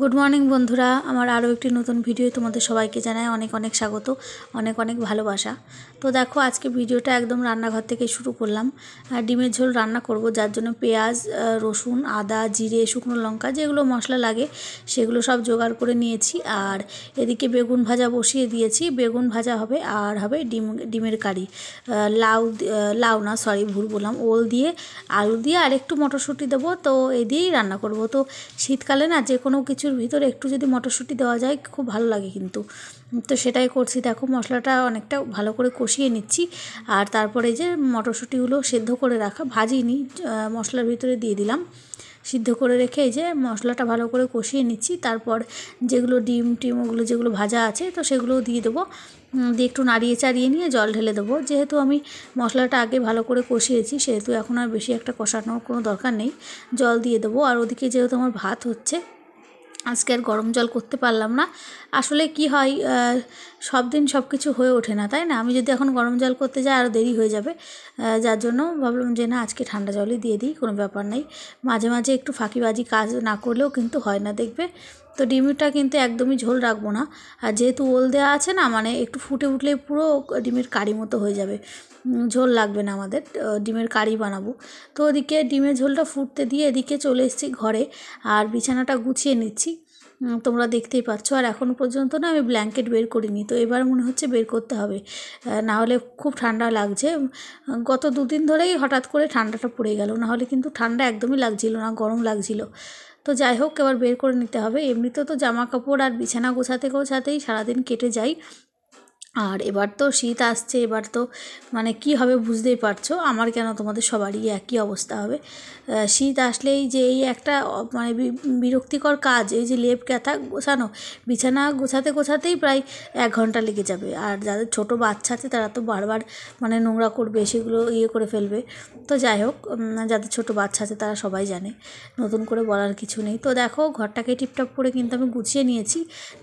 good morning বন্ধুরা আমার আরও একটি নতুন ভিডিও তোমাদের সবাইকে জানায় অনেক অনেক স্বাগত অনেক অনেক ভালোবাসা তো দেখো আজকে ভিডিওটা একদম রান্নাঘর থেকে শুরু করলাম ডিমের ঝোল রান্না করব যার জন্য পেঁয়াজ রসুন আদা জিরে শুকনো লঙ্কা যেগুলো মশলা লাগে সেগুলো সব জোগাড় করে নিয়েছি আর এদিকে বেগুন ভাজা বসিয়ে দিয়েছি বেগুন ভাজা হবে আর হবে ডিম ডিমের কারি লাউ লাউ না সরি ভুল বললাম ওল দিয়ে আলু দিয়ে আর একটু মটরশুঁটি দেবো তো এ দিয়েই রান্না করব তো শীতকালে না যে কোনো কিছু কিছুর ভিতরে একটু যদি মটরশুঁটি দেওয়া যায় খুব ভালো লাগে কিন্তু তো সেটাই করছি দেখো মশলাটা অনেকটা ভালো করে কষিয়ে নিচ্ছি আর তারপরে যে মটরশুঁটিগুলো সেদ্ধ করে রাখা ভাজিনি মশলার ভিতরে দিয়ে দিলাম সিদ্ধ করে রেখে যে মশলাটা ভালো করে কষিয়ে নিচ্ছি তারপর যেগুলো ডিম টিম ওগুলো যেগুলো ভাজা আছে তো সেগুলোও দিয়ে দেবো দিয়ে একটু নাড়িয়ে চাড়িয়ে নিয়ে জল ঢেলে দেবো যেহেতু আমি মশলাটা আগে ভালো করে কষিয়েছি সেহেতু এখন আর বেশি একটা কষানোর কোনো দরকার নেই জল দিয়ে দেবো আর ওদিকে যেহেতু আমার ভাত হচ্ছে আজকে আর গরম জল করতে পারলাম না আসলে কি হয় সব দিন সব কিছু হয়ে ওঠে না তাই না আমি যদি এখন গরম জল করতে যাই আরও দেরি হয়ে যাবে যার জন্য ভাবলাম যে না আজকে ঠান্ডা জলই দিয়ে দিই কোনো ব্যাপার নেই মাঝে মাঝে একটু ফাঁকিবাজি কাজ না করলেও কিন্তু হয় না দেখবে তো ডিমটা কিন্তু একদমই ঝোল রাখবো না আর যেহেতু ওল দেওয়া আছে না মানে একটু ফুটে উঠলে পুরো ডিমের কারি মতো হয়ে যাবে ঝোল লাগবে না আমাদের ডিমের কারি বানাবো তো ওদিকে ডিমের ঝোলটা ফুটতে দিয়ে এদিকে চলে এসেছি ঘরে আর বিছানাটা গুছিয়ে নিচ্ছি তোমরা দেখতেই পাচ্ছ আর এখন পর্যন্ত না আমি ব্ল্যাঙ্কেট বের করিনি তো এবার মনে হচ্ছে বের করতে হবে না হলে খুব ঠান্ডা লাগছে গত দুদিন ধরেই হঠাৎ করে ঠান্ডাটা পড়ে গেল না হলে কিন্তু ঠান্ডা একদমই লাগছিল না গরম লাগছিল তো যাই হোক এবার বের করে নিতে হবে এমনিতেও তো জামা কাপড় আর বিছানা গোছাতে গোছাতেই সারাদিন কেটে যায় আর এবার তো শীত আসছে এবার তো মানে কি হবে বুঝতেই পারছো আমার কেন তোমাদের সবারই একই অবস্থা হবে শীত আসলেই যে এই একটা মানে বিরক্তিকর কাজ এই যে লেপ ক্যাথা গোছানো বিছানা গোছাতে গোছাতেই প্রায় এক ঘন্টা লেগে যাবে আর যাদের ছোট বাচ্চা আছে তারা তো বারবার মানে নোংরা করবে সেগুলো ইয়ে করে ফেলবে তো যাই হোক যাদের ছোট বাচ্চা আছে তারা সবাই জানে নতুন করে বলার কিছু নেই তো দেখো ঘরটাকে টিপটাপ করে কিন্তু আমি গুছিয়ে নিয়েছি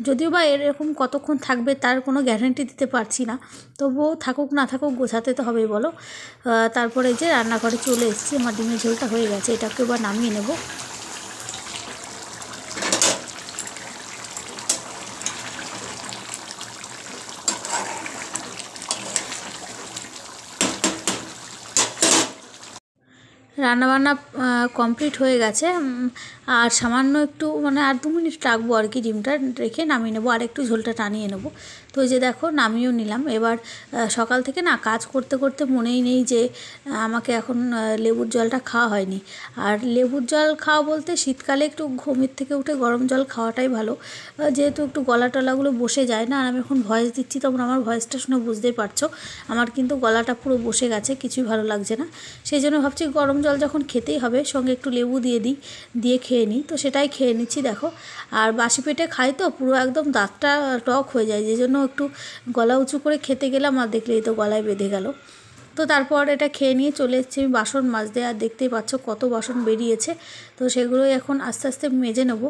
যদিও বা এরকম কতক্ষণ থাকবে তার কোনো গ্যারান্টি দেখতে পারছি না তবুও থাকুক না থাকুক গোছাতে তো হবে বলো তারপরে যে রান্নাঘরে চলে এসেছি আমার ডিমের ঝোলটা হয়ে গেছে এটাকে এবার নামিয়ে নেব রান্নাবান্না কমপ্লিট হয়ে গেছে আর সামান্য একটু মানে আর দু মিনিট রাখবো আর কি ডিমটা রেখে নামিয়ে নেবো আর একটু ঝোলটা টানিয়ে নেবো তো যে দেখো নামিয়েও নিলাম এবার সকাল থেকে না কাজ করতে করতে মনেই নেই যে আমাকে এখন লেবুর জলটা খাওয়া হয়নি আর লেবুর জল খাওয়া বলতে শীতকালে একটু ঘুমের থেকে উঠে গরম জল খাওয়াটাই ভালো যেহেতু একটু গলা টলাগুলো বসে যায় না আর আমি এখন ভয়েস দিচ্ছি তখন আমার ভয়েসটা শুনে বুঝতেই পারছো আমার কিন্তু গলাটা পুরো বসে গেছে কিছুই ভালো লাগছে না সেই জন্য ভাবছি গরম জল যখন খেতেই হবে সঙ্গে একটু লেবু দিয়ে দিই দিয়ে খেয়ে নিই তো সেটাই খেয়ে নিচ্ছি দেখো আর বাসি পেটে খাই তো পুরো একদম দাঁতটা টক হয়ে যায় যে জন্য একটু গলা উঁচু করে খেতে গেলাম আর দেখলেই তো গলায় বেঁধে গেল তো তারপর এটা খেয়ে নিয়ে চলে এসেছি আমি বাসন মাজতে আর দেখতেই পাচ্ছ কত বাসন বেরিয়েছে তো সেগুলোই এখন আস্তে আস্তে মেজে নেব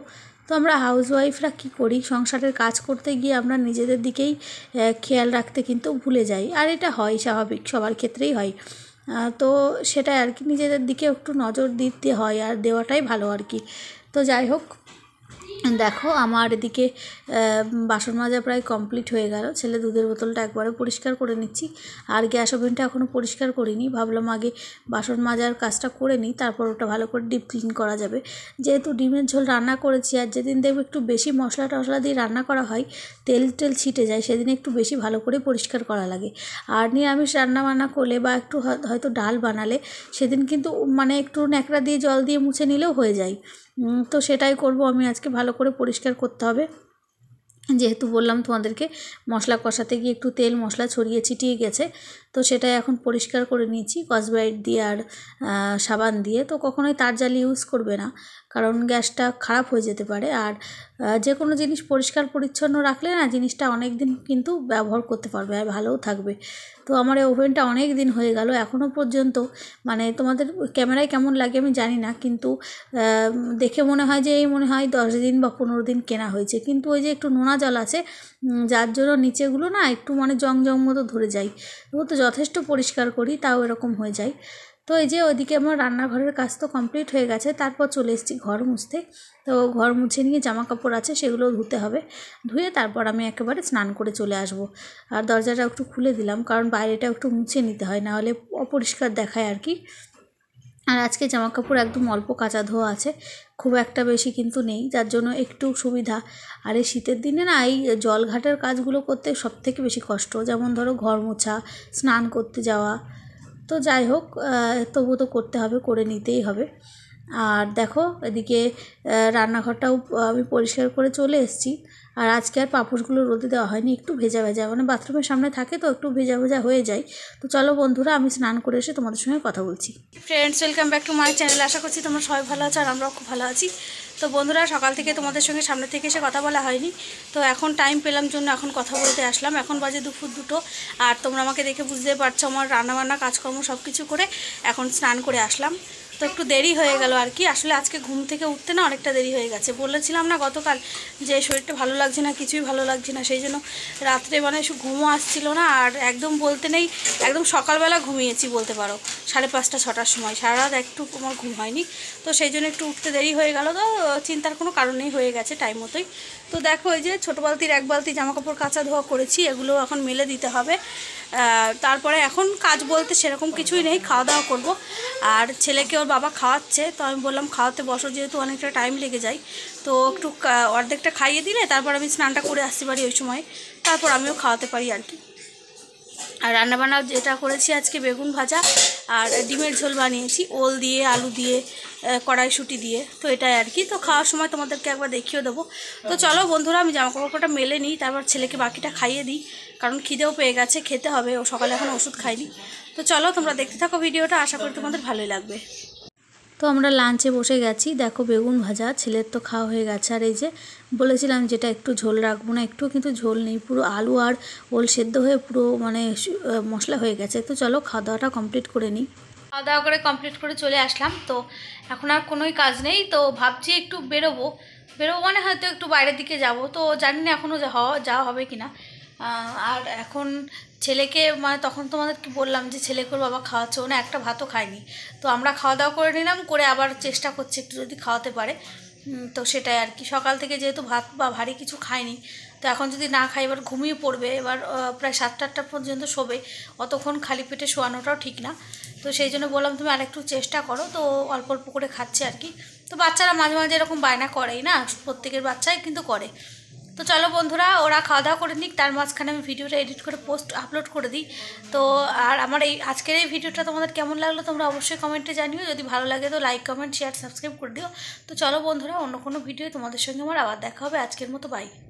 তো আমরা হাউসওয়াইফরা কি করি সংসারের কাজ করতে গিয়ে আমরা নিজেদের দিকেই খেয়াল রাখতে কিন্তু ভুলে যাই আর এটা হয় স্বাভাবিক সবার ক্ষেত্রেই হয় তো সেটা আর কি নিজেদের দিকে একটু নজর দিতে হয় আর দেওয়াটাই ভালো আর কি তো যাই হোক দেখো আমার এদিকে বাসন মাজা প্রায় কমপ্লিট হয়ে গেল ছেলে দুধের বোতলটা একবারে পরিষ্কার করে নিচ্ছি আর গ্যাস ওভেনটা এখনও পরিষ্কার করিনি ভাবলাম আগে বাসন মাজার কাজটা করে নিই তারপর ওটা ভালো করে ডিপ ক্লিন করা যাবে যেহেতু ডিমের ঝোল রান্না করেছি আর যেদিন দেখবো একটু বেশি মশলা টশলা দিয়ে রান্না করা হয় তেল টেল ছিটে যায় সেদিন একটু বেশি ভালো করে পরিষ্কার করা লাগে আর নিরামিষ রান্না বান্না করলে বা একটু হয়তো ডাল বানালে সেদিন কিন্তু মানে একটু ন্যাকড়া দিয়ে জল দিয়ে মুছে নিলেও হয়ে যায় তো সেটাই করব আমি আজকে ভালো করে পরিষ্কার করতে হবে যেহেতু বললাম তোমাদেরকে মশলা কষাতে গিয়ে একটু তেল মশলা ছড়িয়ে ছিটিয়ে গেছে তো সেটা এখন পরিষ্কার করে নিয়েছি কসবাইট দিয়ে আর সাবান দিয়ে তো কখনোই তার জালি ইউজ করবে না কারণ গ্যাসটা খারাপ হয়ে যেতে পারে আর যে কোনো জিনিস পরিষ্কার পরিচ্ছন্ন রাখলে না জিনিসটা অনেক দিন কিন্তু ব্যবহার করতে পারবে আর ভালোও থাকবে তো আমার এই ওভেনটা অনেক দিন হয়ে গেল এখনও পর্যন্ত মানে তোমাদের ক্যামেরায় কেমন লাগে আমি জানি না কিন্তু দেখে মনে হয় যে এই মনে হয় দশ দিন বা পনেরো দিন কেনা হয়েছে কিন্তু ওই যে একটু নোনা জল আছে যার জন্য নিচেগুলো না একটু মানে জং জং মতো ধরে যাই ও তো যথেষ্ট পরিষ্কার করি তাও এরকম হয়ে যায় তো এই যে ওইদিকে আমার রান্নাঘরের কাজ তো কমপ্লিট হয়ে গেছে তারপর চলে এসেছি ঘর মুছতে তো ঘর মুছে নিয়ে জামা কাপড় আছে সেগুলো ধুতে হবে ধুয়ে তারপর আমি একেবারে স্নান করে চলে আসব আর দরজাটা একটু খুলে দিলাম কারণ বাইরেটা একটু মুছে নিতে হয় না হলে অপরিষ্কার দেখায় আর কি আর আজকে জামা কাপড় একদম অল্প কাঁচা ধোয়া আছে খুব একটা বেশি কিন্তু নেই যার জন্য একটু সুবিধা আর এই শীতের দিনে না এই জল ঘাটার কাজগুলো করতে সবথেকে বেশি কষ্ট যেমন ধরো ঘর মোছা স্নান করতে যাওয়া তো যাই হোক তবু তো করতে হবে করে নিতেই হবে আর দেখো এদিকে রান্নাঘরটাও আমি পরিষ্কার করে চলে এসেছি আর আজকে আর পাপোশগুলো রোদে দেওয়া হয়নি একটু ভেজা ভেজা মানে বাথরুমের সামনে থাকে তো একটু ভেজা ভেজা হয়ে যায় তো চলো বন্ধুরা আমি স্নান করে এসে তোমাদের সঙ্গে কথা বলছি friends welcome back to my channel আশা করছি তোমরা সবাই ভালো আছো আর আমরাও খুব ভালো আছি তো বন্ধুরা সকাল থেকে তোমাদের সঙ্গে সামনে থেকে এসে কথা বলা হয়নি তো এখন টাইম পেলাম জন্য এখন কথা বলতে আসলাম এখন বাজে দুপুর দুটো আর তোমরা আমাকে দেখে বুঝতে পারছো আমার রান্নাবান্না কাজকর্ম সব কিছু করে এখন স্নান করে আসলাম তো একটু দেরি হয়ে গেল আর কি আসলে আজকে ঘুম থেকে উঠতে না অনেকটা দেরি হয়ে গেছে বলেছিলাম না গতকাল যে শরীরটা ভালো লাগছে না কিছুই ভালো লাগছে না সেই জন্য রাত্রে মানে ঘুমও আসছিল না আর একদম বলতে নেই একদম সকালবেলা ঘুমিয়েছি বলতে পারো সাড়ে পাঁচটা ছটার সময় সারা রাত একটু আমার ঘুম হয়নি তো সেই জন্য একটু উঠতে দেরি হয়ে গেল তো চিন্তার কোনো কারণেই হয়ে গেছে টাইম মতোই তো দেখো ওই যে ছোটো বালতির এক বালতি জামাকাপড় কাঁচা ধোয়া করেছি এগুলো এখন মেলে দিতে হবে তারপরে এখন কাজ বলতে সেরকম কিছুই নেই খাওয়া দাওয়া করবো আর ছেলেকে বাবা খাওয়াচ্ছে তো আমি বললাম খাওয়াতে বসো যেহেতু অনেকটা টাইম লেগে যায় তো একটু অর্ধেকটা খাইয়ে দিলে তারপর আমি স্নানটা করে আসতে পারি ওই সময় তারপর আমিও খাওয়াতে পারি আর কি আর রান্নাবান্না যেটা করেছি আজকে বেগুন ভাজা আর ডিমের ঝোল বানিয়েছি ওল দিয়ে আলু দিয়ে কড়াইশুটি দিয়ে তো এটাই আর কি তো খাওয়ার সময় তোমাদেরকে একবার দেখিয়ে দেবো তো চলো বন্ধুরা আমি জামাকাপড়টা মেলে নিই তারপর ছেলেকে বাকিটা খাইয়ে দিই কারণ খিদেও পেয়ে গেছে খেতে হবে ও সকালে এখন ওষুধ খাইনি তো চলো তোমরা দেখতে থাকো ভিডিওটা আশা করি তোমাদের ভালোই লাগবে তো আমরা লাঞ্চে বসে গেছি দেখো বেগুন ভাজা ছেলের তো খাওয়া হয়ে গেছে আর এই যে বলেছিলাম যেটা একটু ঝোল রাখবো না একটু কিন্তু ঝোল নেই পুরো আলু আর ওল সেদ্ধ হয়ে পুরো মানে মশলা হয়ে গেছে তো চলো খাওয়া দাওয়াটা কমপ্লিট করে নিই খাওয়া দাওয়া করে কমপ্লিট করে চলে আসলাম তো এখন আর কোনোই কাজ নেই তো ভাবছি একটু বেরোবো বেরোবো মানে হয়তো একটু বাইরের দিকে যাব তো জানি না এখনও যাওয়া যাওয়া হবে কিনা আর এখন ছেলেকে মানে তখন তোমাদেরকে বললাম যে ছেলে করে বাবা খাওয়াচ্ছে না একটা ভাতও খায়নি তো আমরা খাওয়া দাওয়া করে নিলাম করে আবার চেষ্টা করছি একটু যদি খাওয়াতে পারে তো সেটাই আর কি সকাল থেকে যেহেতু ভাত বা ভারী কিছু খায়নি তো এখন যদি না খাই এবার ঘুমিয়ে পড়বে এবার প্রায় সাতটা আটটা পর্যন্ত শোবে অতক্ষণ খালি পেটে শোয়ানোটাও ঠিক না তো সেই জন্য বললাম তুমি আরেকটু চেষ্টা করো তো অল্প অল্প করে খাচ্ছে আর কি তো বাচ্চারা মাঝে মাঝে এরকম বায়না করেই না প্রত্যেকের বাচ্চাই কিন্তু করে তো চলো বন্ধুরা ওরা খাওয়া দাওয়া করে নিক তার মাঝখানে আমি ভিডিওটা এডিট করে পোস্ট আপলোড করে দিই তো আর আমার এই আজকের এই ভিডিওটা তোমাদের কেমন লাগলো তোমরা অবশ্যই কমেন্টে জানিও যদি ভালো লাগে তো লাইক কমেন্ট শেয়ার সাবস্ক্রাইব করে দিও তো চলো বন্ধুরা অন্য কোনো ভিডিও তোমাদের সঙ্গে আমার আবার দেখা হবে আজকের মতো বাই